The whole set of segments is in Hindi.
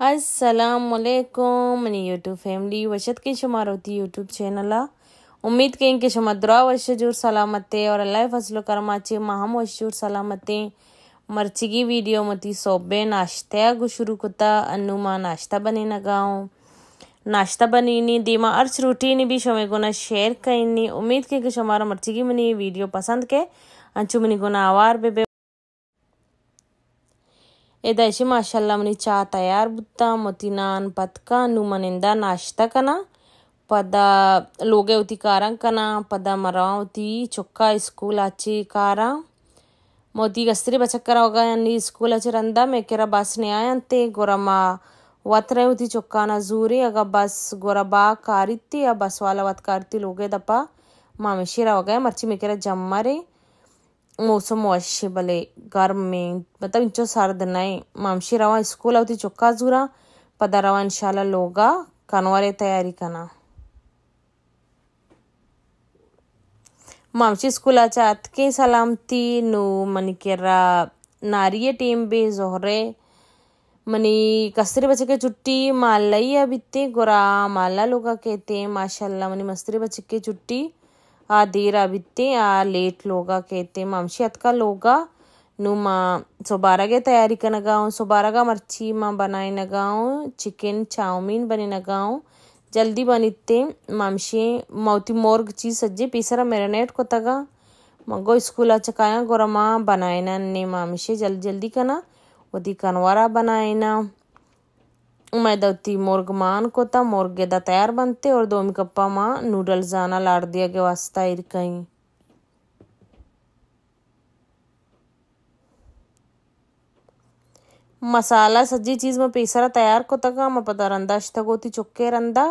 असलकुम यूट्यूब फैमिली वशत के शुमार होती यूट्यूब चैनल आ उम्मीद कहीं के शुमार दुआ वशूर सलामतें और अल्लाह फसल करमा चे माहम वशूर सलामतें मर्ची की वीडियो मती सोबे नाश्ते गु शुरू कुता अनुमा नाश्ता बने नगाऊँ नाश्ता बनी नी दीमा अर्च रोटी ने भी शुमे गुना शेयर करनी उम्मीद के कि शुमार मर्ची की मनी वीडियो पसंद के अंचू मनी गुना आवार बेबे ఏదైతే మషల్లంని చా తయారు బుత్తా మతినాన్ పత్కా నుమనిందా నాష్తా కనా ಪದ ಲೋಗೆ ಉತಿ ಕಾರಂಕನ ಪದ ಮರ ಉತಿ ಚೊಕ್ಕ ಸ್ಕೂಲ್ ಆಚಿ ಕಾರ ಮೋತಿ ಗಸ್ತ್ರಿ ಬಚಕ್ಕರ ಹೋಗ ಅನ್ನಿ ಸ್ಕೂಲ್ ಆಚಿ ರಂದ ಮೇಕೆರ ಬಸ್ ನ್ಯಾಯ ಅಂತೆ ಗೊರಮ ವತ್ರೆ ಉತಿ ಚೊಕ್ಕನ ಜೂರಿ ಆಗ ಬಸ್ ಗೊರಬ ಕಾರಿತ್ತಿ ಆ ಬಸ್ ವಾಲ ವತ್ ಕಾರಿತ್ತಿ ಲೋಗೆ ದಪ್ಪ ಮಾಮೇಶಿರ ಹೋಗ ಮರ್ಚಿ ಮೇಕೆರ ಜಮ್ಮರಿ ಮೋಸಮ್ ವಾಶೆ ಬಲೆ ಗಾರ್ಮೆ ಬತ್ತ ಇಂಚ ಸಾರದನಾಯ್ ಮಾಮಶಿ ರವ ಸ್ಕೂಲ್ ಅವತಿ ಚೊಕ್ಕಾ ಜೂರ ಪದ ರವ ಇನ್ಶಾಲ ಲೋಗ ಕನವರೆ ತಯಾರಿ ಕನ ಮಾಮಶಿ ಸ್ಕೂಲಾಚ ಅತ್ಕೆ ಸಲಾಮತಿ ನು ಮನಿಕೆರ ನಾರಿಯ ಟೀಮ್ ಬೆ ಜೊಹರೆ मनी कस्तरी बच्चे के चुट्टी मालई अब इतने गोरा माला लोगा कहते हैं माशाल्लाह मनी मस्तरी बच्चे के चुट्टी ఆధీర బిత్తి ఆ లేట్ లోగాకైతే మంచి అతకలోగా నువ్వు మా సొబారాగే తయారీ కనగావు సొబారాగా మర్చి మా బనాయినగావు చికెన్ చావుమీన్ బనినగావు ಜಲ್ದಿ ಬನಿತ್ತೆ ಮಾಂಶಿ ಮೌತಿ ಮೋರ್ಗ್ ಚೀಸ್ ಸಜ್ಜಿ ಪೀಸರ ಮೆರಿನೇಟ್ ಕೊತ್ತಾಗ ಮಗೋ ಸ್ಕೂಲ್ ಚಕಾಯ ಗೊರಮ ಬನಾಯಿನ ನೇ ಮಾಂಶಿ ಜಲ್ದಿ ಜಲ್ದಿ ಕನ ಒದಿ ಕನ್ವಾರ ಬನಾಯಿನ ಉಮೈದೌತಿ ಮೊರ್ಗ್ ಮಾನ್ಕೋತ ಮೊರ್ಗೆದ कप्पा ಬಂತೆ ಅವ್ರ ದೋಮಿಕಪ್ಪ लाड़ दिया के वास्ता इर कहीं मसाला सज्जी चीज़ में पेसरा तैयार को तक मैं पता रंदा अश्तगोती चुके रंदा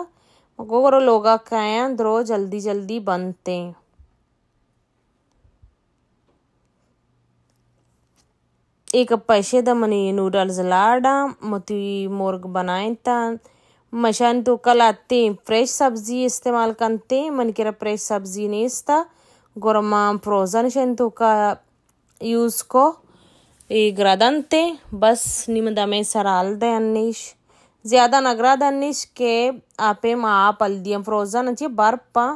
गोगरो लोगा कहें द्रो जल्दी जल्दी बनते एक ಪೈಸೆದಮ್ಮನಿ ನೂಡಲ್ಸ್ ಲಾಡ ಮತ್ತು मोती मोर्ग था मशान तो कल आते फ्रेश सब्जी इस्तेमाल करते मन के फ्रेश सब्जी नहीं इसता गोरमा फ्रोजन शन तो का यूज़ को ये ग्रदनते बस निम दमे सराल दे अन्नीश ज़्यादा नगरा दनिश के आपे माँ पल्दियम फ्रोजन अच्छे बर्पा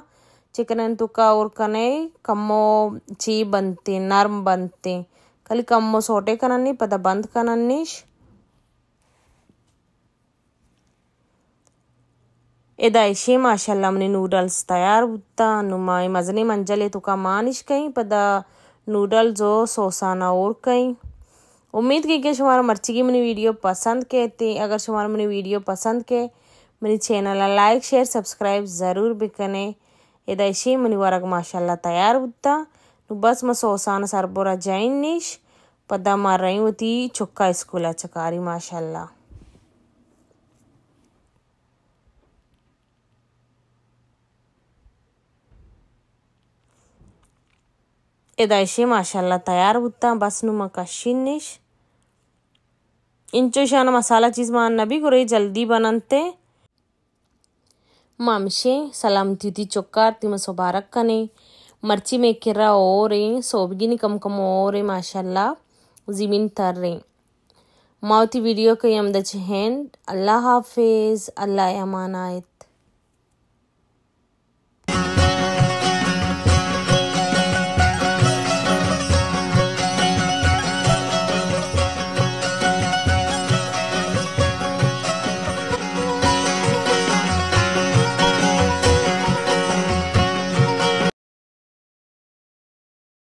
चिकन तुका और कने कमो ची बनते नरम बनते खाली कम्मो सोटे कनन्नी पद बंद कनन्नी ಎದಾಯಿಶಿ ಮಾಶಲ್ಲ ಮನೆ नूडल्स तैयार ಬುತ್ತ ನುಮ ಈ ಮಜನಿ ಮಂಜಲೆ ತುಕ मानिश कहीं पदा नूडल्स जो सोसाना और कहीं उम्मीद की कि शुमार मर्ची की मैंने वीडियो पसंद कहती अगर शुमार मैंने वीडियो पसंद के मेरे चैनल लाइक शेयर सब्सक्राइब ज़रूर भी करें यदाइशी मनी वारक माशाल्लाह तैयार होता Nubas masosana sarbora jainish padama raimuti chukka skula chakari mashallah. ಎದಾಶಿ ಮಾಶಲ್ಲ ತಯಾರು ಉತ್ತಾ ಬಸ್ನು ಮಕ ಶಿನ್ನಿಶ್ ಇಂಚೋಶಾನ ಮಸಾಲ ಚೀಸ್ ಮಾ ನಬಿ ಗುರೈ ಜಲ್ದಿ ಬನಂತೆ ಮಾಂಶೆ ಸಲಾಮತಿ ಚೊಕ್ಕಾರ್ತಿ ಮಸೋಬಾರಕ್ ಕನೆ मर्ची में किरा और हैं कम कम और हैं माशाल्लाह ज़मीन तर रहे मावती वीडियो के यमदच हैंड अल्लाह हाफिज़ अल्लाह अमान आयत